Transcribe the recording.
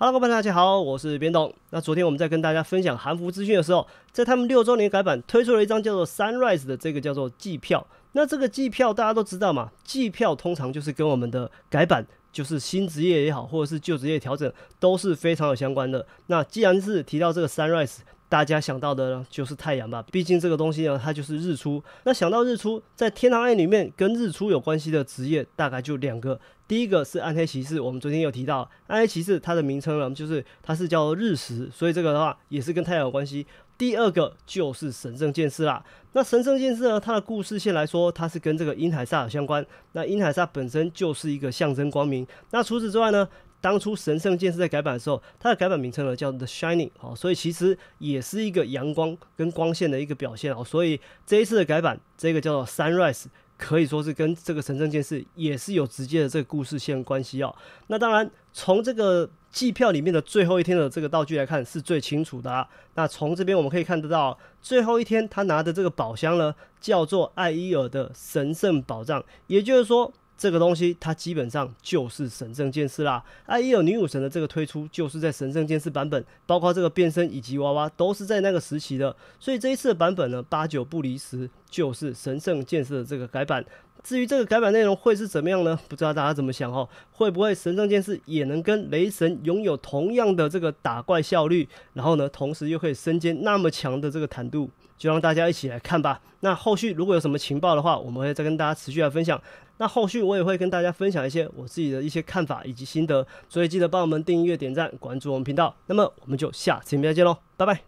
哈喽，各位大家好，我是边董。那昨天我们在跟大家分享韩服资讯的时候，在他们六周年改版推出了一张叫做 Sunrise 的这个叫做季票。那这个季票大家都知道嘛，季票通常就是跟我们的改版，就是新职业也好，或者是旧职业调整，都是非常有相关的。那既然是提到这个 Sunrise。大家想到的呢，就是太阳吧。毕竟这个东西呢，它就是日出。那想到日出，在天堂爱里面跟日出有关系的职业大概就两个。第一个是暗黑骑士，我们昨天有提到，暗黑骑士它的名称呢，就是它是叫日食，所以这个的话也是跟太阳有关系。第二个就是神圣剑士啦。那神圣剑士呢，它的故事线来说，它是跟这个英海萨尔相关。那英海萨本身就是一个象征光明。那除此之外呢？当初《神圣剑士》在改版的时候，它的改版名称呢叫 The Shining，哦，所以其实也是一个阳光跟光线的一个表现哦。所以这一次的改版，这个叫做 Sunrise，可以说是跟这个神圣剑士也是有直接的这个故事线关系哦。那当然，从这个计票里面的最后一天的这个道具来看，是最清楚的啊。那从这边我们可以看得到，最后一天他拿的这个宝箱呢，叫做艾伊尔的神圣宝藏，也就是说。这个东西它基本上就是《神圣剑士》啦，啊，也有女武神的这个推出，就是在《神圣剑士》版本，包括这个变身以及娃娃都是在那个时期的，所以这一次的版本呢，八九不离十。就是神圣剑士的这个改版，至于这个改版内容会是怎么样呢？不知道大家怎么想哦？会不会神圣剑士也能跟雷神拥有同样的这个打怪效率？然后呢，同时又可以身兼那么强的这个坦度？就让大家一起来看吧。那后续如果有什么情报的话，我们会再跟大家持续来分享。那后续我也会跟大家分享一些我自己的一些看法以及心得。所以记得帮我们订阅、点赞、关注我们频道。那么我们就下期再见喽，拜拜。